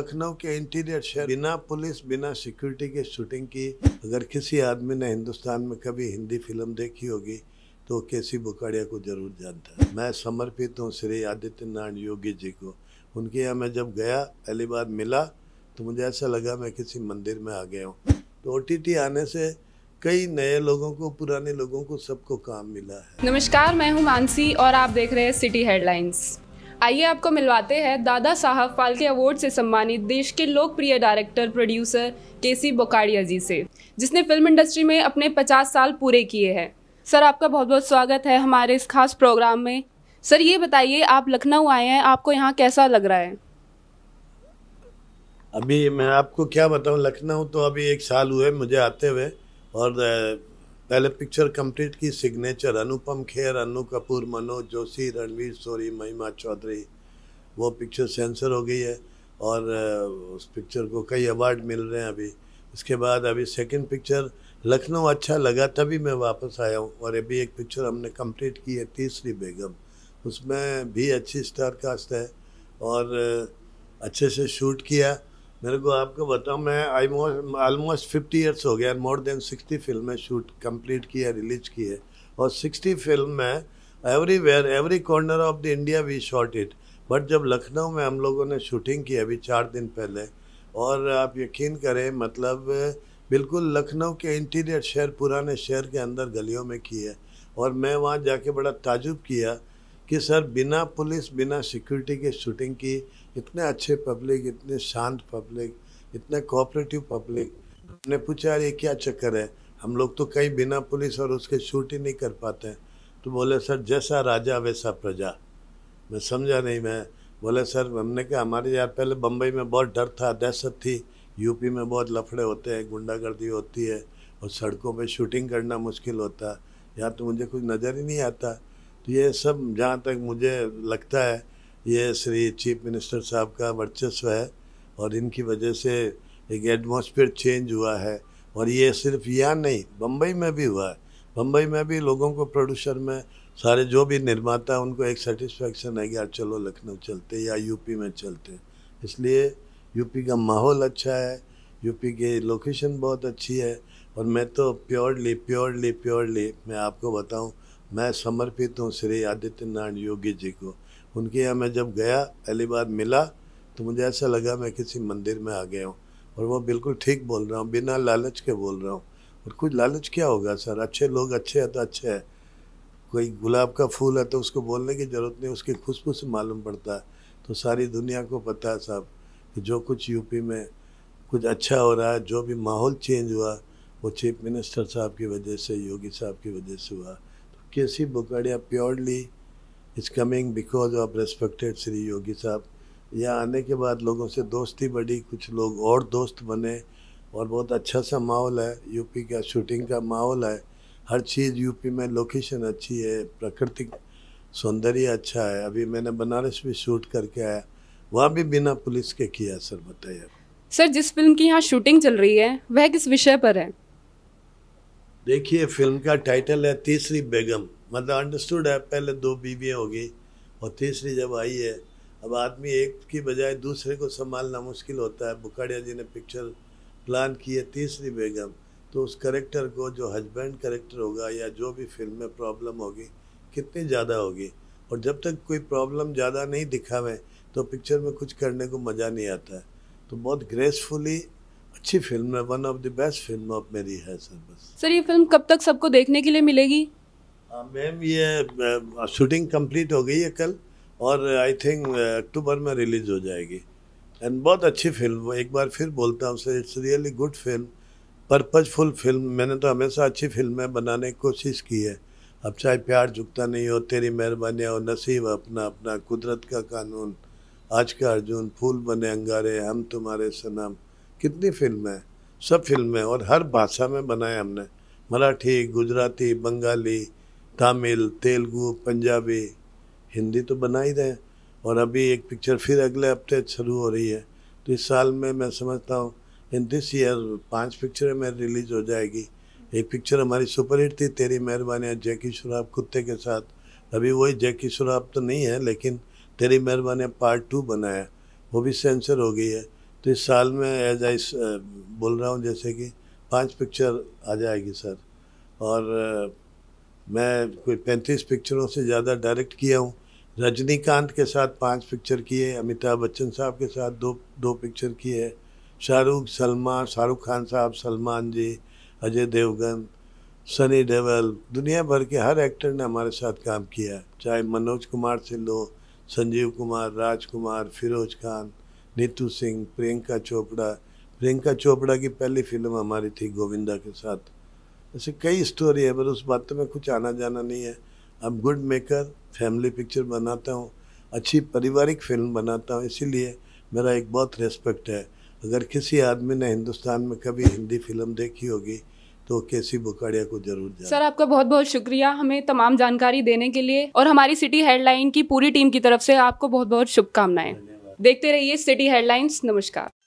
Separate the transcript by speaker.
Speaker 1: लखनऊ के इंटीरियर शहर बिना पुलिस बिना सिक्योरिटी के शूटिंग की अगर किसी आदमी ने हिंदुस्तान में कभी हिंदी फिल्म देखी होगी तो केसी बुकाड़िया को जरूर जानता है मैं समर्पित हूँ श्री आदित्यनारायण योगी जी को उनके यहाँ मैं जब गया पहली बार मिला तो मुझे ऐसा लगा मैं किसी मंदिर में आ गया हूँ तो ओ आने से कई नए लोगों को पुराने लोगों को सबको काम मिला है
Speaker 2: नमस्कार मैं हूँ मानसी और आप देख रहे हैं सिटी हेडलाइंस आइए आपको मिलवाते हैं दादा साहब फाल्के अवार्ड से सम्मानित देश के लोकप्रिय डायरेक्टर प्रोड्यूसर के सी बोकाड़िया जी से जिसने फिल्म इंडस्ट्री में अपने 50 साल पूरे किए हैं सर आपका बहुत बहुत स्वागत है हमारे इस खास प्रोग्राम में सर ये बताइए आप लखनऊ आए हैं आपको यहाँ कैसा लग रहा है
Speaker 1: अभी मैं आपको क्या बताऊँ लखनऊ तो अभी एक साल हुए मुझे आते हुए और पहले पिक्चर कंप्लीट की सिग्नेचर अनुपम खेर अनु कपूर मनोज जोशी रणवीर सोरी महिमा चौधरी वो पिक्चर सेंसर हो गई है और उस पिक्चर को कई अवार्ड मिल रहे हैं अभी उसके बाद अभी सेकंड पिक्चर लखनऊ अच्छा लगा तभी मैं वापस आया हूँ और अभी एक पिक्चर हमने कंप्लीट की है तीसरी बेगम उसमें भी अच्छी स्टार कास्ट है और अच्छे से शूट किया मेरे को आपको बताऊं मैं आई आलमोस्ट फिफ्टी ईयर्स हो गया मोर देन सिक्सटी फिल्में शूट कंप्लीट की है रिलीज की है और सिक्सटी फिल्म में everywhere every corner of the India we shot it but जब लखनऊ में हम लोगों ने शूटिंग की अभी चार दिन पहले और आप यकीन करें मतलब बिल्कुल लखनऊ के इंटीरियर शहर पुराने शहर के अंदर गलियों में की है और मैं वहाँ जाके बड़ा ताजुब किया कि सर बिना पुलिस बिना सिक्योरिटी के शूटिंग की इतने अच्छे पब्लिक इतने शांत पब्लिक इतने कोऑपरेटिव पब्लिक हमने पूछा यार ये क्या चक्कर है हम लोग तो कहीं बिना पुलिस और उसके शूट ही नहीं कर पाते हैं तो बोले सर जैसा राजा वैसा प्रजा मैं समझा नहीं मैं बोले सर हमने कहा हमारे यार पहले बम्बई में बहुत डर था दहशत थी यूपी में बहुत लफड़े होते हैं गुंडागर्दी होती है और सड़कों पर शूटिंग करना मुश्किल होता है यहाँ तो मुझे कुछ नज़र ही नहीं आता तो ये सब जहाँ तक मुझे लगता है ये श्री चीफ मिनिस्टर साहब का वर्चस्व है और इनकी वजह से एक एटमोसफियर चेंज हुआ है और ये सिर्फ यहाँ नहीं बम्बई में भी हुआ है बम्बई में भी लोगों को प्रोड्यूसर में सारे जो भी निर्माता है उनको एक सेटिस्फेक्शन है कि यार चलो लखनऊ चलते या यूपी में चलते इसलिए यूपी का माहौल अच्छा है यूपी की लोकेशन बहुत अच्छी है और मैं तो प्योरली प्योरली प्योरली मैं आपको बताऊं मैं समर्पित हूँ श्री आदित्यनारायण योगी जी को उनके यहाँ मैं जब गया पहली बार मिला तो मुझे ऐसा लगा मैं किसी मंदिर में आ गया हूँ और वो बिल्कुल ठीक बोल रहा हूँ बिना लालच के बोल रहा हूँ और कुछ लालच क्या होगा सर अच्छे लोग अच्छे हैं तो अच्छे है कोई गुलाब का फूल है तो उसको बोलने की ज़रूरत नहीं उसकी खुशबू से मालूम पड़ता है तो सारी दुनिया को पता है साहब कि जो कुछ यूपी में कुछ अच्छा हो रहा है जो भी माहौल चेंज हुआ वो चीफ मिनिस्टर साहब की वजह से योगी साहब की वजह से हुआ K Bokadia purely is coming because of respected Shri Yogi साहब यहाँ आने के बाद लोगों से दोस्ती बढ़ी कुछ लोग और दोस्त बने और बहुत अच्छा सा माहौल है यूपी का शूटिंग का माहौल है हर चीज़ यूपी में लोकेशन अच्छी है प्राकृतिक सौंदर्य अच्छा है अभी मैंने बनारस भी शूट करके आया वहाँ भी बिना पुलिस के किया सर
Speaker 2: बताइए सर जिस फिल्म की यहाँ शूटिंग चल रही है वह किस विषय पर है
Speaker 1: देखिए फिल्म का टाइटल है तीसरी बेगम मतलब अंडरस्टूड है पहले दो बीवियाँ होगी और तीसरी जब आई है अब आदमी एक की बजाय दूसरे को संभालना मुश्किल होता है बुखाड़िया जी ने पिक्चर प्लान की है तीसरी बेगम तो उस करेक्टर को जो हस्बैंड करेक्टर होगा या जो भी फिल्म में प्रॉब्लम होगी कितनी ज़्यादा होगी और जब तक कोई प्रॉब्लम ज़्यादा नहीं दिखावे तो पिक्चर में कुछ करने को मज़ा नहीं आता है तो बहुत ग्रेसफुली अच्छी फिल्म है one of the best film of मेरी है सर
Speaker 2: बस सर ये फिल्म कब तक सबको देखने के लिए मिलेगी
Speaker 1: मैम ये शूटिंग कंप्लीट हो गई है कल और आई थिंक अक्टूबर में रिलीज हो जाएगी एंड बहुत अच्छी फिल्म एक बार फिर बोलता हूँ sir it's really good film purposeful film मैंने तो हमेशा अच्छी फिल्में बनाने की कोशिश की है अब चाहे प्यार झुकता नहीं हो तेरी मेहरबानी हो नसीब अपना अपना कुदरत का कानून आज का अर्जुन फूल बने अंगारे हम तुम्हारे सनम कितनी फिल्म है सब फिल्में और हर भाषा में बनाए हमने मराठी गुजराती बंगाली तमिल तेलुगु पंजाबी हिंदी तो बना ही रहे और अभी एक पिक्चर फिर अगले हफ्ते शुरू हो रही है तो इस साल में मैं समझता हूँ इन दिस ईयर पांच पिक्चरें में रिलीज हो जाएगी एक पिक्चर हमारी सुपरहिट थी तेरी मेहरबानी जैकी शराब कुत्ते के साथ अभी वही जैकी शराब तो नहीं है लेकिन तेरी मेहरबानी पार्ट टू बनाया वो भी सेंसर हो गई है तो इस साल में एज आई uh, बोल रहा हूँ जैसे कि पांच पिक्चर आ जाएगी सर और uh, मैं कोई पैंतीस पिक्चरों से ज़्यादा डायरेक्ट किया हूँ रजनीकांत के साथ पांच पिक्चर किए अमिताभ बच्चन साहब के साथ दो दो पिक्चर किए शाहरुख सलमान शाहरुख खान साहब सलमान जी अजय देवगन सनी देवल दुनिया भर के हर एक्टर ने हमारे साथ काम किया चाहे मनोज कुमार से लो संजीव कुमार राज कुमार फिरोज खान नीतू सिंह प्रियंका चोपड़ा प्रियंका चोपड़ा की पहली फिल्म हमारी थी गोविंदा के साथ ऐसे कई स्टोरी है पर उस बात तो में कुछ आना जाना नहीं है अब गुड मेकर फैमिली पिक्चर बनाता हूँ अच्छी पारिवारिक फिल्म बनाता हूँ इसीलिए मेरा एक बहुत रेस्पेक्ट है अगर किसी आदमी ने हिंदुस्तान में कभी हिंदी फिल्म देखी होगी तो केसी बुकाड़िया को जरूर
Speaker 2: जाए सर आपका बहुत बहुत शुक्रिया हमें तमाम जानकारी देने के लिए और हमारी सिटी हेडलाइन की पूरी टीम की तरफ से आपको बहुत बहुत शुभकामनाएं देखते रहिए सिटी हेडलाइंस नमस्कार